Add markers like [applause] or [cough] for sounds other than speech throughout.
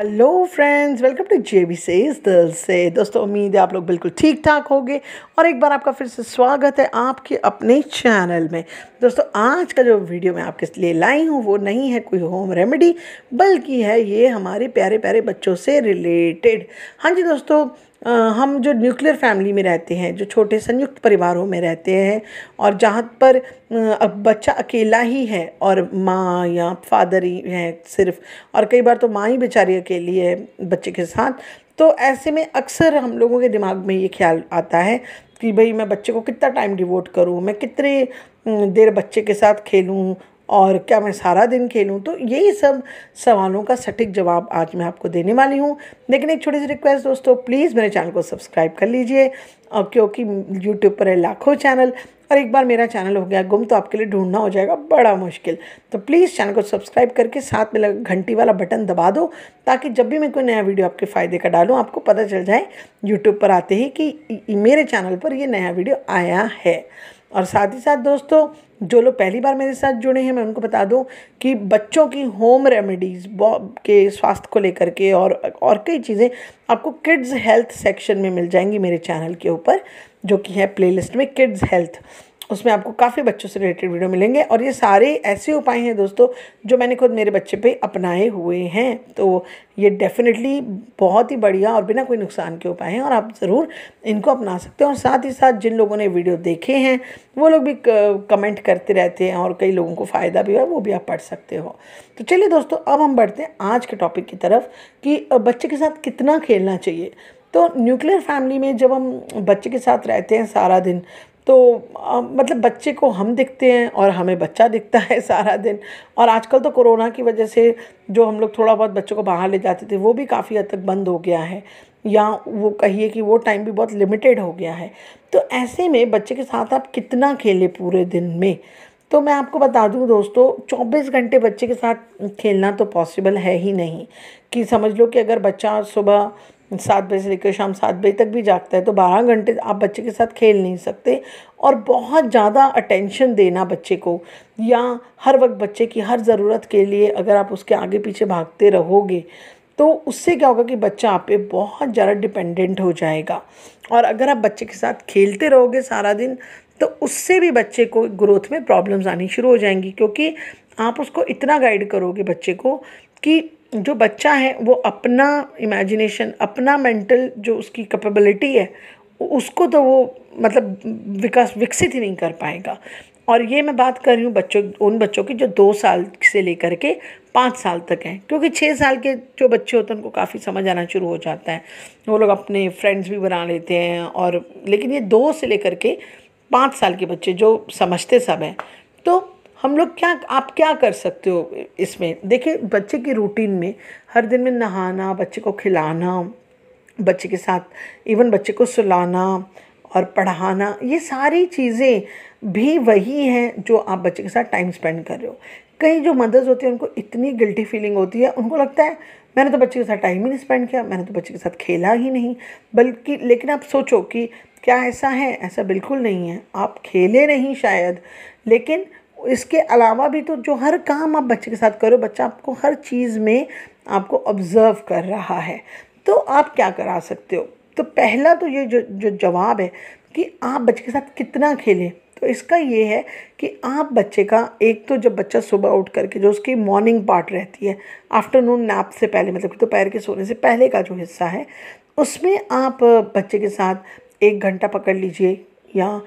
hello friends welcome to J B से इस दिल से दोस्तों उम्मीद है आप लोग बिल्कुल ठीक ठाक होंगे और एक बार आपका फिर से स्वागत है आपके अपने चैनल में दोस्तों आज का जो वीडियो मैं आपके लिए लाई हूँ वो नहीं है कोई होम रेमेडी बल्कि है ये हमारे प्यारे प्यारे बच्चों से रिलेटेड हाँ जी दोस्तों हम जो न्यूक्लियर फैमिली में रहते हैं जो छोटे संयुक्त परिवारों में रहते हैं और जहाँ पर अब बच्चा अकेला ही है और माँ या फादर ही हैं सिर्फ और कई बार तो माँ ही बेचारी अकेली है बच्चे के साथ तो ऐसे में अक्सर हम लोगों के दिमाग में ये ख्याल आता है कि भाई मैं बच्चे को कितना टाइम डिवोट करूँ मैं कितने देर बच्चे के साथ खेलूँ और क्या मैं सारा दिन खेलूँ तो यही सब सवालों का सटीक जवाब आज मैं आपको देने वाली हूँ लेकिन एक छोटी सी रिक्वेस्ट दोस्तों प्लीज़ मेरे चैनल को सब्सक्राइब कर लीजिए और क्योंकि यूट्यूब पर है लाखों चैनल और एक बार मेरा चैनल हो गया गुम तो आपके लिए ढूंढना हो जाएगा बड़ा मुश्किल तो प्लीज़ चैनल को सब्सक्राइब करके साथ में घंटी वाला बटन दबा दो ताकि जब भी मैं कोई नया वीडियो आपके फ़ायदे का डालूँ आपको पता चल जाए यूट्यूब पर आते ही कि मेरे चैनल पर ये नया वीडियो आया है और साथ ही साथ दोस्तों जो लोग पहली बार मेरे साथ जुड़े हैं मैं उनको बता दूं कि बच्चों की होम रेमेडीज़ के स्वास्थ्य को लेकर के और और कई चीज़ें आपको किड्स हेल्थ सेक्शन में मिल जाएंगी मेरे चैनल के ऊपर जो कि है प्लेलिस्ट में किड्स हेल्थ उसमें आपको काफ़ी बच्चों से रिलेटेड वीडियो मिलेंगे और ये सारे ऐसे उपाय हैं दोस्तों जो मैंने खुद मेरे बच्चे पे अपनाए हुए हैं तो ये डेफिनेटली बहुत ही बढ़िया और बिना कोई नुकसान के उपाय हैं और आप ज़रूर इनको अपना सकते हैं और साथ ही साथ जिन लोगों ने वीडियो देखे हैं वो लोग भी कमेंट करते रहते हैं और कई लोगों को फ़ायदा भी हुआ वो भी आप पढ़ सकते हो तो चलिए दोस्तों अब हम बढ़ते हैं आज के टॉपिक की तरफ कि बच्चे के साथ कितना खेलना चाहिए तो न्यूक्लियर फैमिली में जब हम बच्चे के साथ रहते हैं सारा दिन तो आ, मतलब बच्चे को हम दिखते हैं और हमें बच्चा दिखता है सारा दिन और आजकल तो कोरोना की वजह से जो हम लोग थोड़ा बहुत बच्चों को बाहर ले जाते थे वो भी काफ़ी हद तक बंद हो गया है या वो कहिए कि वो टाइम भी बहुत लिमिटेड हो गया है तो ऐसे में बच्चे के साथ आप कितना खेले पूरे दिन में तो मैं आपको बता दूं दोस्तों 24 घंटे बच्चे के साथ खेलना तो पॉसिबल है ही नहीं कि समझ लो कि अगर बच्चा सुबह सात बजे से लेकर शाम सात बजे तक भी जागता है तो बारह घंटे आप बच्चे के साथ खेल नहीं सकते और बहुत ज़्यादा अटेंशन देना बच्चे को या हर वक्त बच्चे की हर ज़रूरत के लिए अगर आप उसके आगे पीछे भागते रहोगे तो उससे क्या होगा कि बच्चा आप पे बहुत ज़्यादा डिपेंडेंट हो जाएगा और अगर आप बच्चे के साथ खेलते रहोगे सारा दिन तो उससे भी बच्चे को ग्रोथ में प्रॉब्लम्स आनी शुरू हो जाएंगी क्योंकि आप उसको इतना गाइड करोगे बच्चे को कि जो बच्चा है वो अपना इमेजिनेशन अपना मेंटल जो उसकी कैपेबिलिटी है उसको तो वो मतलब विकास विकसित ही नहीं कर पाएगा और ये मैं बात कर रही हूँ बच्चों उन बच्चों की जो दो साल से लेकर के पाँच साल तक हैं क्योंकि छः साल के जो बच्चे होते हैं उनको काफ़ी समझ आना शुरू हो जाता है वो लोग अपने फ्रेंड्स भी बना लेते हैं और लेकिन ये दो से लेकर के पाँच साल के बच्चे जो समझते सब हैं हम लोग क्या आप क्या कर सकते हो इसमें देखिए बच्चे की रूटीन में हर दिन में नहाना बच्चे को खिलाना बच्चे के साथ इवन बच्चे को सुलाना और पढ़ाना ये सारी चीज़ें भी वही हैं जो आप बच्चे के साथ टाइम स्पेंड कर रहे हो कई जो मदर्स होती हैं उनको इतनी गिल्टी फीलिंग होती है उनको लगता है मैंने तो बच्चे के साथ टाइम ही नहीं स्पेंड किया मैंने तो बच्चे के साथ खेला ही नहीं बल्कि लेकिन आप सोचो कि क्या ऐसा है ऐसा बिल्कुल नहीं है आप खेले नहीं शायद लेकिन इसके अलावा भी तो जो हर काम आप बच्चे के साथ करो बच्चा आपको हर चीज़ में आपको ऑब्ज़र्व कर रहा है तो आप क्या करा सकते हो तो पहला तो ये जो जो जवाब है कि आप बच्चे के साथ कितना खेलें तो इसका ये है कि आप बच्चे का एक तो जब बच्चा सुबह उठ करके जो उसकी मॉर्निंग पार्ट रहती है आफ्टरनून नैप से पहले मतलब दोपहर तो के सोने से पहले का जो हिस्सा है उसमें आप बच्चे के साथ एक घंटा पकड़ लीजिए या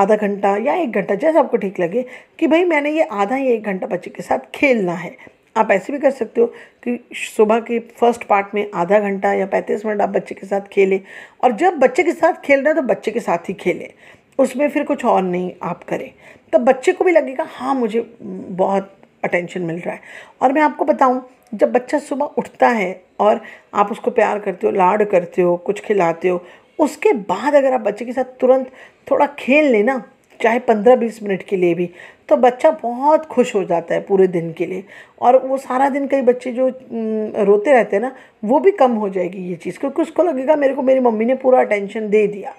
आधा घंटा या एक घंटा जैसा आपको ठीक लगे कि भाई मैंने ये आधा या एक घंटा बच्चे के साथ खेलना है आप ऐसे भी कर सकते हो कि सुबह के फर्स्ट पार्ट में आधा घंटा या पैंतीस मिनट आप बच्चे के साथ खेलें और जब बच्चे के साथ खेल रहे हैं तो बच्चे के साथ ही खेलें उसमें फिर कुछ और नहीं आप करें तब बच्चे को भी लगेगा हाँ मुझे बहुत अटेंशन मिल रहा है और मैं आपको बताऊँ जब बच्चा सुबह उठता है और आप उसको प्यार करते हो लाड करते हो कुछ खिलाते हो उसके बाद अगर आप बच्चे के साथ तुरंत थोड़ा खेल लेना चाहे पंद्रह बीस मिनट के लिए भी तो बच्चा बहुत खुश हो जाता है पूरे दिन के लिए और वो सारा दिन कई बच्चे जो रोते रहते हैं ना वो भी कम हो जाएगी ये चीज़ क्योंकि उसको लगेगा मेरे को मेरी मम्मी ने पूरा अटेंशन दे दिया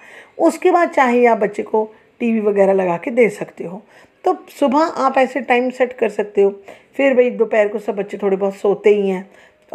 उसके बाद चाहे आप बच्चे को टीवी वगैरह लगा के दे सकते हो तो सुबह आप ऐसे टाइम सेट कर सकते हो फिर भाई दोपहर को सब बच्चे थोड़े बहुत सोते ही हैं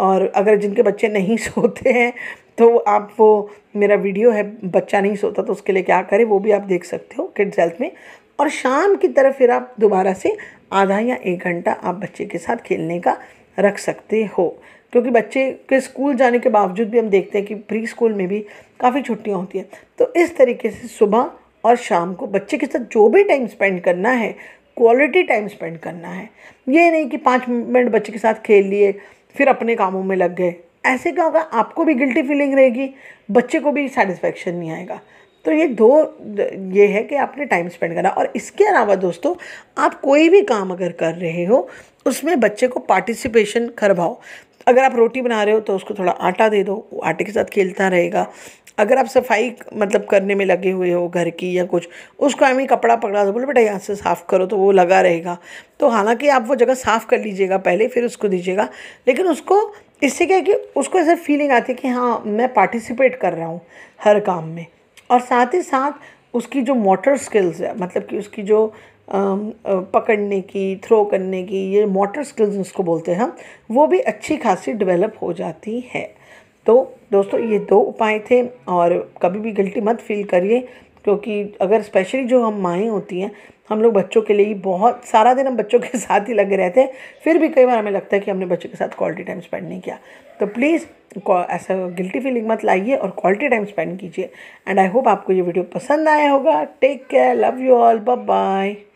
और अगर जिनके बच्चे नहीं [laughs] सोते हैं तो आप वो मेरा वीडियो है बच्चा नहीं सोता तो उसके लिए क्या करें वो भी आप देख सकते हो किड्स हेल्थ में और शाम की तरफ फिर आप दोबारा से आधा या एक घंटा आप बच्चे के साथ खेलने का रख सकते हो क्योंकि बच्चे के स्कूल जाने के बावजूद भी हम देखते हैं कि प्री स्कूल में भी काफ़ी छुट्टियाँ होती हैं तो इस तरीके से सुबह और शाम को बच्चे के साथ जो भी टाइम स्पेंड करना है क्वालिटी टाइम स्पेंड करना है ये नहीं कि पाँच मिनट बच्चे के साथ खेल लिए फिर अपने कामों में लग गए ऐसे क्या होगा आपको भी गिल्टी फीलिंग रहेगी बच्चे को भी सेटिस्फेक्शन नहीं आएगा तो ये दो ये है कि आपने टाइम स्पेंड करा और इसके अलावा दोस्तों आप कोई भी काम अगर कर रहे हो उसमें बच्चे को पार्टिसिपेशन करवाओ अगर आप रोटी बना रहे हो तो उसको थोड़ा आटा दे दो वो आटे के साथ खेलता रहेगा अगर आप सफाई मतलब करने में लगे हुए हो घर की या कुछ उसको हमें कपड़ा पकड़ा दो बोले बेटा यहाँ से साफ़ करो तो वो लगा रहेगा तो हालांकि आप वो जगह साफ़ कर लीजिएगा पहले फिर उसको दीजिएगा लेकिन उसको इससे क्या है कि उसको ऐसा फीलिंग आती है कि हाँ मैं पार्टिसिपेट कर रहा हूँ हर काम में और साथ ही साथ उसकी जो मोटर स्किल्स है मतलब कि उसकी जो पकड़ने की थ्रो करने की ये मोटर स्किल्स उसको बोलते हैं हम वो भी अच्छी खासी डेवलप हो जाती है तो दोस्तों ये दो उपाय थे और कभी भी गिल्टी मत फील करिए क्योंकि अगर स्पेशली जो हम माएँ होती हैं हम लोग बच्चों के लिए ही बहुत सारा दिन हम बच्चों के [laughs] साथ ही लगे रहते हैं फिर भी कई बार हमें लगता है कि हमने बच्चों के साथ क्वालिटी टाइम स्पेंड नहीं किया तो प्लीज़ ऐसा गिल्टी फीलिंग मत लाइए और क्वालिटी टाइम स्पेंड कीजिए एंड आई होप आपको ये वीडियो पसंद आया होगा take care love you all bye